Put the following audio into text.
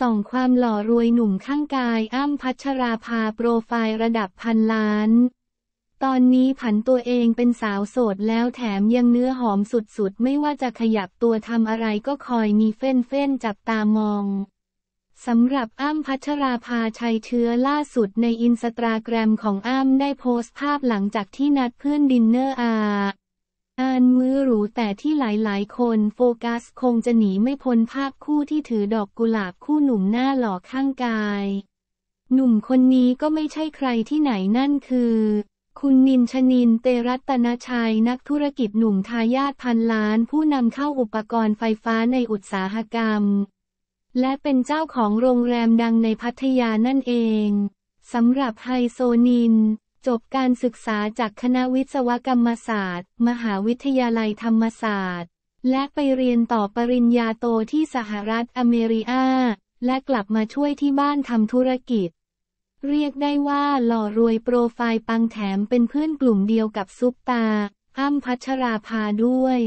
ส่องความหล่อรวยหนุ่มข้างกายอ้ำพัชราภาโปรไฟล์ระดับพันล้าน ตอนนี้ผันตัวเองเป็นสาวโสดแล้วแถมยังเนื้อหอมสุดๆ ไม่ว่าจะขยับตัวทำอะไรก็คอยมีเฟ้นเฟ้นจับตามอง สำหรับอ้ำพัชราภาชัยเชื้อล่าสุดในอินสตาแกรมของอ้ำได้โพสต์ภาพหลังจากที่นัดเพื่อนดินเนอร์อาหรูแต่ที่หลาย ๆ คนโฟกัสคงจะหนีไม่พ้นภาพคู่ที่ถือดอกกุหลาบคู่หนุ่มหน้าหล่อข้างกาย หนุ่มคนนี้ก็ไม่ใช่ใครที่ไหนนั่นคือ คุณนินชนินเตรัตนาชัยนักธุรกิจหนุ่มทายาทพันล้านผู้นำเข้าอุปกรณ์ไฟฟ้าในอุตสาหกรรม และเป็นเจ้าของโรงแรมดังในพัทยานั่นเองสำหรับไฮโซนินจบการศึกษาจากคณะวิศวกรรมศาสตร์ มหาวิทยาลัยธรรมศาสตร์ และไปเรียนต่อปริญญาโตที่สหรัฐอเมริกาและกลับมาช่วยที่บ้านทำธุรกิจ เรียกได้ว่าหล่อรวยโปรไฟล์ปังแถมเป็นเพื่อนกลุ่มเดียวกับซุปตาอ้ำพัชราภาด้วย